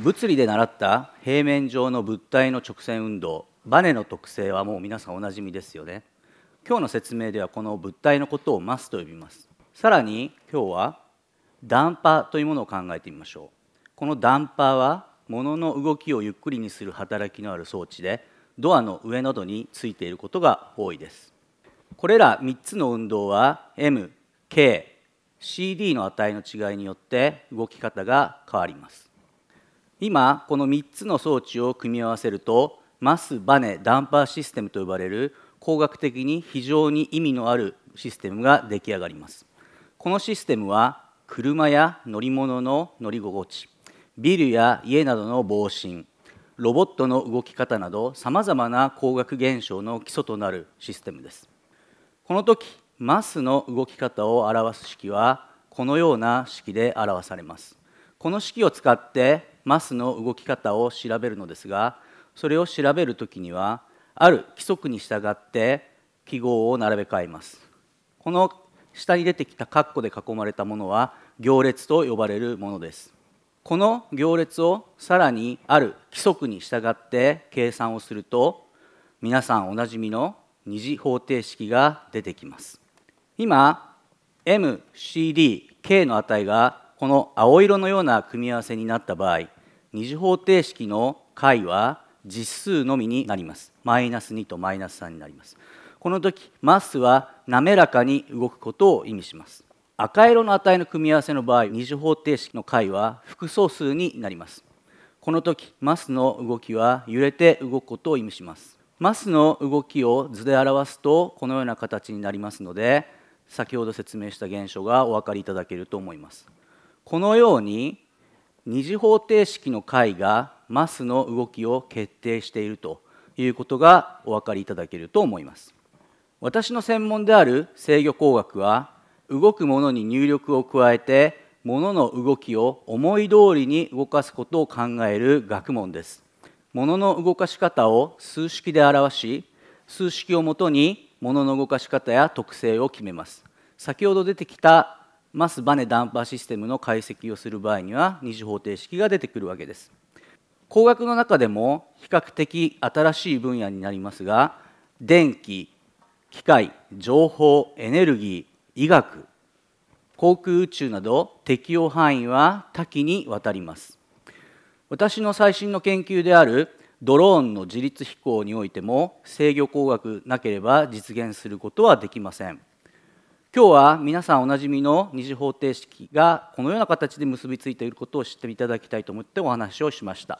物理で習った平面上の物体の直線運動バネの特性はもう皆さんおなじみですよね今日の説明ではこの物体のことをマスと呼びますさらに今日はダンパーというものを考えてみましょうこのダンパーは物の動きをゆっくりにする働きのある装置でドアの上などについていることが多いですこれら3つの運動は MKCD の値の違いによって動き方が変わります今この3つの装置を組み合わせるとマスバネダンパーシステムと呼ばれる工学的に非常に意味のあるシステムが出来上がりますこのシステムは車や乗り物の乗り心地ビルや家などの防振ロボットの動き方などさまざまな工学現象の基礎となるシステムですこの時マスの動き方を表す式はこのような式で表されますこの式を使ってマスの動き方を調べるのですがそれを調べる時にはある規則に従って記号を並べ替えますこの下に出てきた括弧で囲まれたものは行列と呼ばれるものですこの行列をさらにある規則に従って計算をすると皆さんおなじみの二次方程式が出てきます今 MCDK の値がこの青色のような組み合わせになった場合二次方程式の解は実数のみになりますマイナス2とマイナス3になりますこの時マスは滑らかに動くことを意味します赤色の値の組み合わせの場合二次方程式の解は複素数になりますこの時マスの動きは揺れて動くことを意味しますマスの動きを図で表すとこのような形になりますので先ほど説明した現象がお分かりいただけると思いますこのように二次方程式の解がマスの動きを決定しているということがお分かりいただけると思います私の専門である制御工学は動くものに入力を加えてものの動きを思い通りに動かすことを考える学問ですものの動かし方を数式で表し数式をもとにものの動かし方や特性を決めます先ほど出てきたマスバネダンパーシステムの解析をする場合には二次方程式が出てくるわけです工学の中でも比較的新しい分野になりますが電気機械情報エネルギー医学航空宇宙など適用範囲は多岐にわたります私の最新の研究であるドローンの自立飛行においても制御工学なければ実現することはできません今日は皆さんおなじみの二次方程式がこのような形で結びついていることを知っていただきたいと思ってお話をしました。